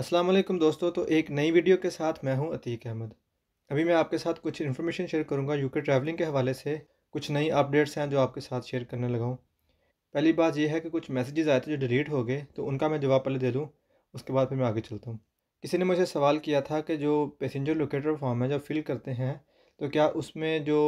असलम दोस्तों तो एक नई वीडियो के साथ मैं हूं अतीक अहमद अभी मैं आपके साथ कुछ इन्फॉर्मेशन शेयर करूंगा यूके ट्रैवलिंग के हवाले से कुछ नई अपडेट्स हैं जो आपके साथ शेयर करने लगा हूं पहली बात यह है कि कुछ मैसेजेस आए थे जो डिलीट हो गए तो उनका मैं जवाब पहले दे दूँ उसके बाद फिर मैं आगे चलता हूँ किसी ने मुझे सवाल किया था कि जो पैसेंजर लोकेटर फॉर्म है जब फिल करते हैं तो क्या उसमें जो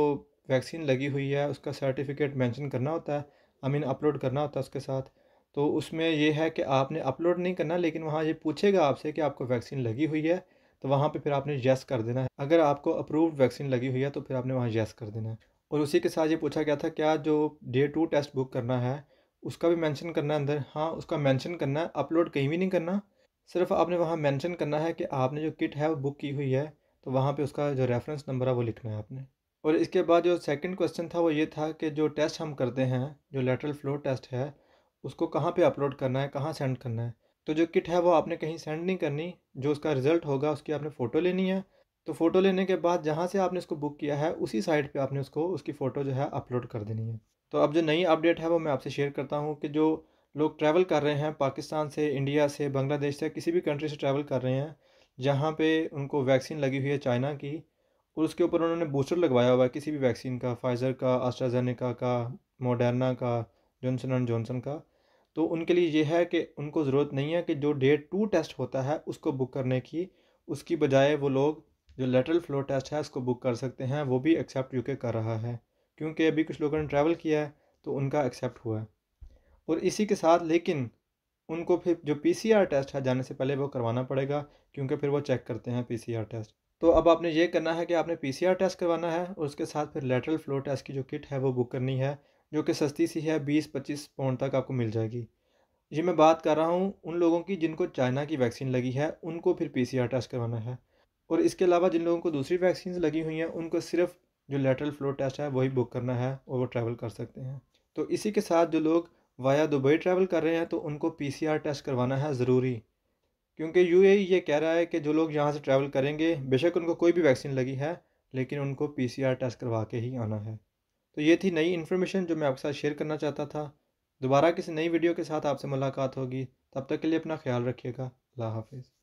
वैक्सीन लगी हुई है उसका सर्टिफिकेट मैंशन करना होता है आई मीन अपलोड करना होता है उसके साथ तो उसमें यह है कि आपने अपलोड नहीं करना लेकिन वहाँ ये पूछेगा आपसे कि आपको वैक्सीन लगी हुई है तो वहाँ पे फिर आपने येस कर देना है अगर आपको अप्रूव्ड वैक्सीन लगी हुई है तो फिर आपने वहाँ येस कर देना है और उसी के साथ ये पूछा गया था क्या जो डे टू टेस्ट बुक करना है उसका भी मेंशन करना है अंदर हाँ उसका मेंशन करना है अपलोड कहीं भी नहीं करना सिर्फ आपने वहाँ मेंशन करना है कि आपने जो किट है वो बुक की हुई है तो वहाँ पर उसका जो रेफरेंस नंबर है वो लिखना है आपने और इसके बाद जो सेकंड क्वेश्चन था वो ये था कि जो टेस्ट हम करते हैं जो लेटरल फ्लो टेस्ट है उसको कहाँ पे अपलोड करना है कहाँ सेंड करना है तो जो किट है वो आपने कहीं सेंड नहीं करनी जो उसका रिज़ल्ट होगा उसकी आपने फ़ोटो लेनी है तो फ़ोटो लेने के बाद जहाँ से आपने उसको बुक किया है उसी साइट पे आपने उसको उसकी फ़ोटो जो है अपलोड कर देनी है तो अब जो नई अपडेट है वो मैं आपसे शेयर करता हूँ कि जो लोग ट्रैवल कर रहे हैं पाकिस्तान से इंडिया से बांग्लादेश से किसी भी कंट्री से ट्रैवल कर रहे हैं जहाँ पे उनको वैक्सीन लगी हुई है चाइना की और उसके ऊपर उन्होंने बूस्टर लगवाया हुआ है किसी भी वैक्सीन का फाइज़र का आस्ट्राजेनिका का मोडर्ना का जॉनसन एंड जॉनसन का तो उनके लिए ये है कि उनको ज़रूरत नहीं है कि जो डे टू टेस्ट होता है उसको बुक करने की उसकी बजाय वो लोग जो लेटरल फ्लो टेस्ट है उसको बुक कर सकते हैं वो भी एक्सेप्ट यूके कर रहा है क्योंकि अभी कुछ लोगों ने ट्रैवल किया है तो उनका एक्सेप्ट हुआ है और इसी के साथ लेकिन उनको फिर जो पी टेस्ट है जाने से पहले वो करवाना पड़ेगा क्योंकि फिर वो चेक करते हैं पी टेस्ट तो अब आपने ये करना है कि आपने पी टेस्ट करवाना है और उसके साथ फिर लेटरल फ्लो टेस्ट की जो किट है वो बुक करनी है जो कि सस्ती सी है बीस पच्चीस पाउंड तक आपको मिल जाएगी ये मैं बात कर रहा हूँ उन लोगों की जिनको चाइना की वैक्सीन लगी है उनको फिर पी टेस्ट करवाना है और इसके अलावा जिन लोगों को दूसरी वैक्सीन लगी हुई हैं उनको सिर्फ जो लेटरल फ्लो टेस्ट है वही बुक करना है और वो ट्रैवल कर सकते हैं तो इसी के साथ जो लोग वाया दुबई ट्रैवल कर रहे हैं तो उनको पी टेस्ट करवाना है ज़रूरी क्योंकि यू ये कह रहा है कि जो लोग यहाँ से ट्रैवल करेंगे बेशक उनको कोई भी वैक्सीन लगी है लेकिन उनको पी टेस्ट करवा के ही आना है तो ये थी नई इन्फॉर्मेशन जो मैं आपके साथ शेयर करना चाहता था दोबारा किसी नई वीडियो के साथ आपसे मुलाकात होगी तब तक के लिए अपना ख्याल रखिएगा अल्लाह हाफिज़